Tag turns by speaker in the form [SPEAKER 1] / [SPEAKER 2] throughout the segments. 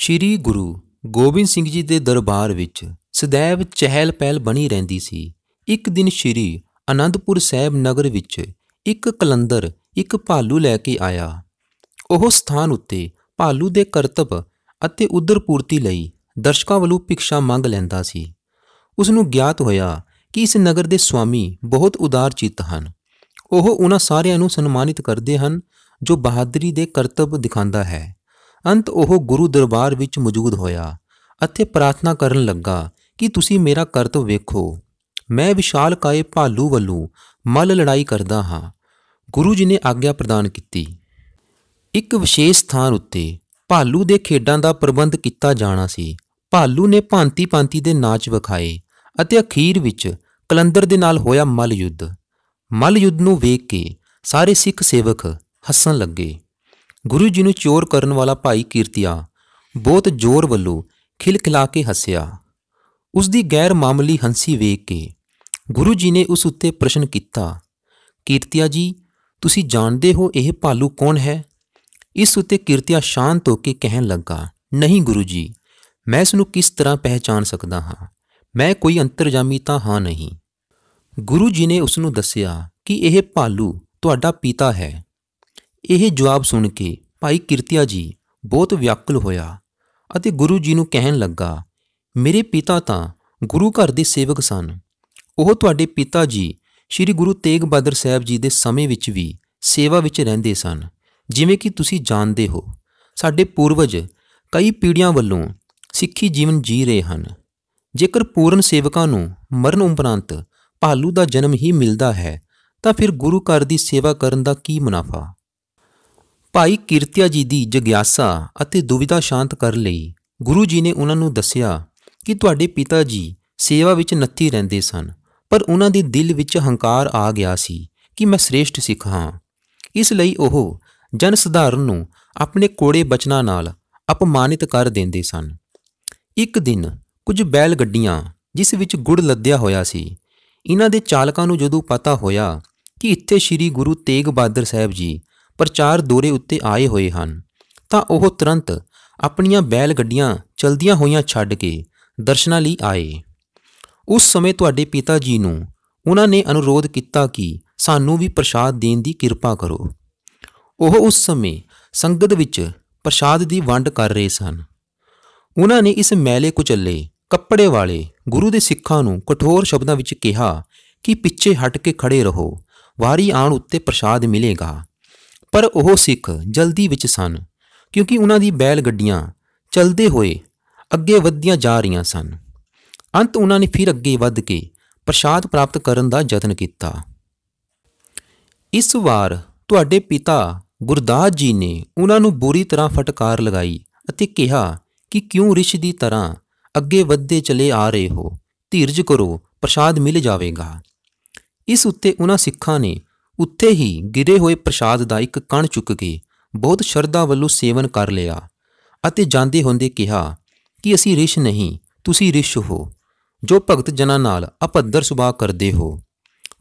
[SPEAKER 1] ਸ੍ਰੀ ਗੁਰੂ ਗੋਬਿੰਦ ਸਿੰਘ ਜੀ ਦੇ ਦਰਬਾਰ ਵਿੱਚ ਸਦੈਵ ਚਹਿਲ ਪਹਿਲ ਬਣੀ ਰਹਿੰਦੀ ਸੀ ਇੱਕ ਦਿਨ ਸ੍ਰੀ ਅਨੰਦਪੁਰ ਸਾਹਿਬ ਨਗਰ ਵਿੱਚ ਇੱਕ ਕਲੰਦਰ ਇੱਕ ਭਾਲੂ ਲੈ ਕੇ ਆਇਆ ਉਹ ਸਥਾਨ ਉੱਤੇ ਭਾਲੂ ਦੇ ਕਰਤਬ ਅਤੇ ਉਧਰ ਪੂਰਤੀ ਲਈ ਦਰਸ਼ਕਾਂ ਵੱਲੋਂ ਭਿਕਸ਼ਾ ਮੰਗ ਲੈਂਦਾ ਸੀ ਉਸ ਨੂੰ ਗਿਆਤ ਹੋਇਆ ਕਿ ਇਸ ਨਗਰ ਦੇ ਸਵਾਮੀ ਬਹੁਤ ਉਦਾਰ ਚਿੱਤ ਹਨ ਉਹ ਉਹਨਾਂ ਸਾਰਿਆਂ ਨੂੰ ਸਨਮਾਨਿਤ ਕਰਦੇ ਹਨ ਜੋ ਬਹਾਦਰੀ ਦੇ ਕਰਤਬ ਦਿਖਾਉਂਦਾ ਹੈ ਅੰਤ ਉਹ ਗੁਰੂ ਦਰਬਾਰ ਵਿੱਚ ਮੌਜੂਦ ਹੋਇਆ ਅਤੇ ਪ੍ਰਾਰਥਨਾ ਕਰਨ ਲੱਗਾ ਕਿ ਤੁਸੀਂ ਮੇਰਾ ਕਰਤਵ ਵੇਖੋ ਮੈਂ ਵਿਸ਼ਾਲ ਕਾਏ ਭਾਲੂ ਵੱਲੋਂ ਮਲ ਲੜਾਈ ਕਰਦਾ ਹਾਂ ਗੁਰੂ ਜੀ ਨੇ ਆਗਿਆ ਪ੍ਰਦਾਨ ਕੀਤੀ ਇੱਕ ਵਿਸ਼ੇਸ਼ ਥਾਂ ਉੱਤੇ ਭਾਲੂ ਦੇ ਖੇਡਾਂ ਦਾ ਪ੍ਰਬੰਧ ਕੀਤਾ ਜਾਣਾ ਸੀ ਭਾਲੂ ਨੇ ਭਾਂਤੀ-ਭਾਂਤੀ ਦੇ ਨਾਚ ਵਿਖਾਏ ਅਤੇ ਅਖੀਰ ਵਿੱਚ ਕਲੰਦਰ ਦੇ ਨਾਲ ਹੋਇਆ ਮਲ ਯੁੱਧ ਮਲ ਯੁੱਧ ਨੂੰ ਵੇਖ ਕੇ ਸਾਰੇ ਸਿੱਖ ਸੇਵਕ ਹੱਸਣ ਲੱਗੇ ਗੁਰੂ ਜੀ ਨੂੰ ਚੋਰ ਕਰਨ ਵਾਲਾ ਭਾਈ ਕੀਰਤੀਆ ਬਹੁਤ ਜ਼ੋਰ ਵੱਲੋਂ ਖਿਲਖਿਲਾ ਕੇ ਹੱਸਿਆ ਉਸ ਦੀ ਗੈਰ ਮਾਮੂਲੀ ਹੰਸੀ ਵੇਖ ਕੇ ਗੁਰੂ ਜੀ ਨੇ ਉਸ ਉੱਤੇ ਪ੍ਰਸ਼ਨ ਕੀਤਾ ਕੀਰਤੀਆ ਜੀ ਤੁਸੀਂ ਜਾਣਦੇ ਹੋ ਇਹ ਭਾਲੂ ਕੌਣ ਹੈ ਇਸ ਉੱਤੇ ਕੀਰਤੀਆ ਸ਼ਾਂਤ ਹੋ ਕੇ ਕਹਿਣ ਲੱਗਾ ਨਹੀਂ ਗੁਰੂ ਜੀ ਮੈਂ ਇਸ ਨੂੰ ਕਿਸ ਤਰ੍ਹਾਂ ਪਹਿਚਾਨ ਸਕਦਾ ਹਾਂ ਮੈਂ ਕੋਈ ਅੰਤਰਜਾਮੀ ਤਾਂ ਹਾਂ ਨਹੀਂ ਗੁਰੂ ਜੀ ਨੇ ਉਸ ਨੂੰ ਦੱਸਿਆ ਕਿ ਇਹ ਭਾਲੂ ਤੁਹਾਡਾ ਪਿਤਾ ਹੈ ਇਹ ਜਵਾਬ ਸੁਣ ਕੇ ਭਾਈ ਕਿਰਤਿਆ ਜੀ ਬਹੁਤ ਵਿਅਕਲ ਹੋਇਆ ਅਤੇ ਗੁਰੂ ਜੀ ਨੂੰ ਕਹਿਣ ਲੱਗਾ ਮੇਰੇ ਪਿਤਾ ਤਾਂ ਗੁਰੂ ਘਰ ਦੇ ਸੇਵਕ ਸਨ ਉਹ ਤੁਹਾਡੇ ਪਿਤਾ ਜੀ ਸ੍ਰੀ ਗੁਰੂ ਤੇਗ ਬਹਾਦਰ ਸਾਹਿਬ ਜੀ ਦੇ ਸਮੇਂ ਵਿੱਚ ਵੀ ਸੇਵਾ ਵਿੱਚ ਰਹਿੰਦੇ ਸਨ ਜਿਵੇਂ ਕਿ ਤੁਸੀਂ ਜਾਣਦੇ ਹੋ ਸਾਡੇ ਪੂਰਵਜ ਕਈ ਪੀੜ੍ਹੀਆਂ ਵੱਲੋਂ ਸਿੱਖੀ ਜੀਵਨ ਜੀ ਰਹੇ ਹਨ ਜੇਕਰ ਪੂਰਨ ਸੇਵਕਾਂ ਨੂੰ ਮਰਨ ਉਪਰੰਤ ਭਾਲੂ ਦਾ ਜਨਮ ਹੀ ਮਿਲਦਾ ਹੈ ਤਾਂ ਫਿਰ ਗੁਰੂ ਘਰ ਦੀ ਸੇਵਾ ਕਰਨ ਦਾ ਕੀ ਮੁਨਾਫਾ ਭਾਈ ਕੀਰਤਿਆ ਜੀ ਦੀ ਜਗਿਆਸਾ ਅਤੇ ਦੁਵਿਧਾ ਸ਼ਾਂਤ ਕਰ ਲਈ ਗੁਰੂ ਜੀ ਨੇ ਉਹਨਾਂ ਨੂੰ ਦੱਸਿਆ ਕਿ ਤੁਹਾਡੇ ਪਿਤਾ ਜੀ ਸੇਵਾ ਵਿੱਚ ਨੱਥੀ ਰਹਿੰਦੇ ਸਨ ਪਰ ਉਹਨਾਂ ਦੇ ਦਿਲ ਵਿੱਚ ਹੰਕਾਰ ਆ ਗਿਆ ਸੀ ਕਿ ਮੈਂ ਸ੍ਰੇਸ਼ਟ ਸਿੱਖ ਹਾਂ ਇਸ ਲਈ ਉਹ ਜਨ ਸਧਾਰਨ ਨੂੰ ਆਪਣੇ ਕੋੜੇ ਬਚਨਾਂ ਨਾਲ ਅਪਮਾਨਿਤ ਕਰ ਦਿੰਦੇ ਸਨ ਇੱਕ ਦਿਨ ਕੁਝ ਬੈਲ ਗੱਡੀਆਂ ਜਿਸ ਵਿੱਚ ਗੁੜ ਲੱਦਿਆ ਹੋਇਆ ਸੀ ਇਹਨਾਂ ਦੇ ਚਾਲਕਾਂ ਨੂੰ ਜਦੋਂ ਪਤਾ ਹੋਇਆ ਕਿ ਇੱਥੇ ਸ੍ਰੀ ਗੁਰੂ ਤੇਗ ਬਹਾਦਰ ਸਾਹਿਬ ਜੀ ਪ੍ਰਚਾਰ ਦੌਰੇ ਉੱਤੇ ਆਏ ਹੋਏ ਹਨ ਤਾਂ ਉਹ ਤੁਰੰਤ ਆਪਣੀਆਂ ਬੈਲ ਗੱਡੀਆਂ ਚਲਦੀਆਂ ਹੋਈਆਂ ਛੱਡ ਕੇ ਦਰਸ਼ਨਾਂ ਲਈ ਆਏ ਉਸ ਸਮੇਂ ਤੁਹਾਡੇ ਪਿਤਾ ਜੀ ਨੂੰ ਉਹਨਾਂ ਨੇ ਅਨੁਰੋਧ ਕੀਤਾ ਕਿ ਸਾਨੂੰ ਵੀ ਪ੍ਰਸ਼ਾਦ ਦੇਣ ਦੀ ਕਿਰਪਾ ਕਰੋ ਉਹ ਉਸ ਸਮੇਂ ਸੰਗਤ ਵਿੱਚ ਪ੍ਰਸ਼ਾਦ ਦੀ ਵੰਡ ਕਰ ਰਹੇ ਸਨ ਉਹਨਾਂ ਨੇ ਇਸ ਮੈਲੇ ਕੁਚੱਲੇ ਕੱਪੜੇ ਵਾਲੇ ਗੁਰੂ ਦੇ ਸਿੱਖਾਂ ਨੂੰ ਕਠੋਰ ਸ਼ਬਦਾਂ ਵਿੱਚ ਕਿਹਾ ਕਿ ਪਿੱਛੇ ਹਟ ਕੇ ਖੜੇ ਰਹੋ ਵਾਰੀ ਆਣ ਉੱਤੇ ਪ੍ਰਸ਼ਾਦ ਮਿਲੇਗਾ ਪਰ ਉਹ ਸਿੱਖ ਜਲਦੀ ਵਿੱਚ ਸਨ ਕਿਉਂਕਿ ਉਹਨਾਂ ਦੀ ਬੈਲ ਗੱਡੀਆਂ ਚਲਦੇ ਹੋਏ ਅੱਗੇ ਵਧਦੀਆਂ ਜਾ ਰਹੀਆਂ ਸਨ ਅੰਤ ਉਹਨਾਂ ਨੇ ਫਿਰ ਅੱਗੇ ਵੱਧ ਕੇ ਪ੍ਰਸ਼ਾਦ ਪ੍ਰਾਪਤ ਕਰਨ ਦਾ ਯਤਨ ਕੀਤਾ ਇਸ ਵਾਰ ਤੁਹਾਡੇ ਪਿਤਾ ਗੁਰਦਾਸ ਜੀ ਨੇ ਉਹਨਾਂ ਨੂੰ ਬੁਰੀ ਤਰ੍ਹਾਂ ਫਟਕਾਰ ਲਗਾਈ ਅਤੇ ਕਿਹਾ ਕਿ ਕਿਉਂ ਰਿਸ਼ ਦੀ ਤਰ੍ਹਾਂ ਅੱਗੇ ਵੱਧਦੇ ਚਲੇ ਆ ਰਹੇ ਹੋ ਧੀਰਜ ਕਰੋ ਪ੍ਰਸ਼ਾਦ ਮਿਲ ਜਾਵੇਗਾ ਇਸ ਉੱਤੇ ਉਹਨਾਂ ਸਿੱਖਾਂ ਨੇ ਉੱਥੇ ਹੀ ਗਿਰੇ ਹੋਏ ਪ੍ਰਸ਼ਾਦ ਦਾ ਇੱਕ ਕਣ ਚੁੱਕ ਕੇ ਬਹੁਤ ਸ਼ਰਧਾ ਵੱਲੋਂ ਸੇਵਨ ਕਰ ਲਿਆ ਅਤੇ ਜਾਂਦੇ ਹੁੰਦੇ ਕਿਹਾ ਕਿ ਅਸੀਂ ਰਿਸ਼ ਨਹੀਂ ਤੁਸੀਂ ਰਿਸ਼ ਹੋ ਜੋ ਭਗਤ ਜਨਾਂ ਨਾਲ ਅਪੱਧਰ ਸੁਭਾਅ ਕਰਦੇ ਹੋ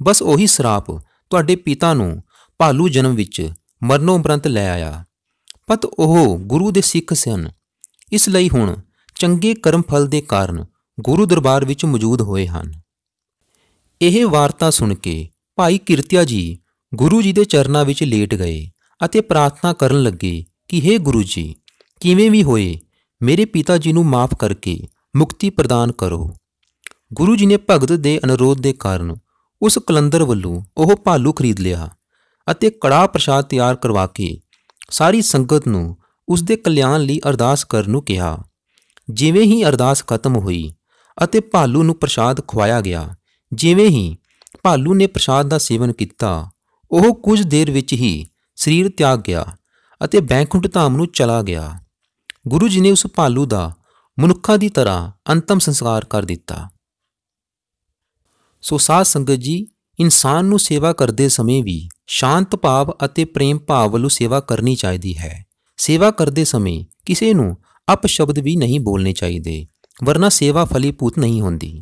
[SPEAKER 1] ਬਸ ਉਹੀ ਸਰਾਪ ਤੁਹਾਡੇ ਪਿਤਾ ਨੂੰ ਭਾਲੂ ਜਨਮ ਵਿੱਚ ਮਰਨੋਂ ਬਰੰਤ ਲੈ ਆਇਆ ਪਤ ਉਹ ਗੁਰੂ ਦੇ ਸਿੱਖ ਸਨ ਇਸ ਲਈ ਹੁਣ ਚੰਗੇ ਕਰਮ ਫਲ ਦੇ ਕਾਰਨ ਗੁਰੂ ਦਰਬਾਰ ਵਿੱਚ ਮੌਜੂਦ ਹੋਏ ਹਨ ਇਹ ਵਾਰਤਾ ਸੁਣ ਕੇ ਭਾਈ ਕਿਰਤਿਆ ਜੀ ਗੁਰੂ ਜੀ ਦੇ ਚਰਨਾਂ ਵਿੱਚ ਲੇਟ ਗਏ ਅਤੇ ਪ੍ਰਾਰਥਨਾ ਕਰਨ ਲੱਗੇ ਕਿ हे ਗੁਰੂ ਜੀ ਕਿਵੇਂ ਵੀ ਹੋਏ ਮੇਰੇ ਪਿਤਾ ਜੀ ਨੂੰ ਮਾਫ ਕਰਕੇ ਮੁਕਤੀ ਪ੍ਰਦਾਨ ਕਰੋ ਗੁਰੂ ਜੀ ਨੇ ਭਗਤ ਦੇ ਅਨੁਰੋਧ ਦੇ ਕਾਰਨ ਉਸ ਕਲੰਦਰ ਵੱਲੋਂ ਉਹ ਭਾਲੂ ਖਰੀਦ ਲਿਆ ਅਤੇ ਕੜਾ ਪ੍ਰਸ਼ਾਦ ਤਿਆਰ ਕਰਵਾ ਕੇ ਸਾਰੀ ਸੰਗਤ ਨੂੰ ਉਸ ਦੇ ਕਲਿਆਣ ਲਈ ਅਰਦਾਸ ਕਰਨ ਨੂੰ ਕਿਹਾ ਜਿਵੇਂ ਹੀ ਅਰਦਾਸ ਖਤਮ ਹੋਈ ਅਤੇ ਭਾਲੂ ਨੂੰ ਪ੍ਰਸ਼ਾਦ ਖਵਾਇਆ ਗਿਆ ਜਿਵੇਂ ਹੀ ਭਾਲੂ ਨੇ ਪ੍ਰਸ਼ਾਦ ਦਾ ਸੇਵਨ ਕੀਤਾ ਉਹ ਕੁਝ ਦੇਰ ਵਿੱਚ ਹੀ ਸਰੀਰ ਤਿਆਗ ਗਿਆ ਅਤੇ ਬੈਂਕੁੰਟ ਧਾਮ ਨੂੰ ਚਲਾ ਗਿਆ ਗੁਰੂ ਜੀ ਨੇ ਉਸ ਭਾਲੂ ਦਾ ਮਨੁੱਖਾਂ ਦੀ ਤਰ੍ਹਾਂ ਅੰਤਮ ਸੰਸਕਾਰ ਕਰ ਦਿੱਤਾ ਸੋ ਸਾਧ ਸੰਗਤ ਜੀ ਇਨਸਾਨ ਨੂੰ ਸੇਵਾ ਕਰਦੇ ਸਮੇਂ ਵੀ ਸ਼ਾਂਤ ਭਾਵ ਅਤੇ ਪ੍ਰੇਮ ਭਾਵ ਵੱਲੋਂ ਸੇਵਾ ਕਰਨੀ ਚਾਹੀਦੀ ਹੈ ਸੇਵਾ ਕਰਦੇ ਸਮੇਂ ਕਿਸੇ ਨੂੰ ਅਪਸ਼ਬਦ ਵੀ ਨਹੀਂ ਬੋਲਨੇ ਚਾਹੀਦੇ ਵਰਨਾ ਸੇਵਾ ਫਲੀਪੂਤ ਨਹੀਂ ਹੁੰਦੀ